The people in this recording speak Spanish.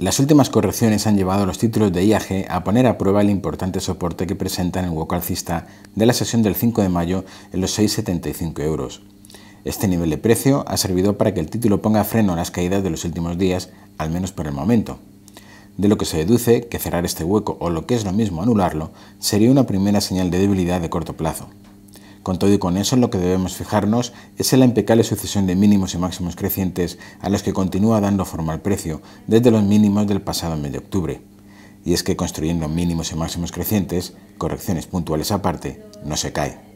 Las últimas correcciones han llevado a los títulos de IAG a poner a prueba el importante soporte que presentan el hueco alcista de la sesión del 5 de mayo en los 6,75 euros. Este nivel de precio ha servido para que el título ponga freno a las caídas de los últimos días, al menos por el momento. De lo que se deduce que cerrar este hueco o lo que es lo mismo anularlo sería una primera señal de debilidad de corto plazo. Con todo y con eso, lo que debemos fijarnos es en la impecable sucesión de mínimos y máximos crecientes a los que continúa dando forma el precio desde los mínimos del pasado mes de octubre. Y es que construyendo mínimos y máximos crecientes, correcciones puntuales aparte, no se cae.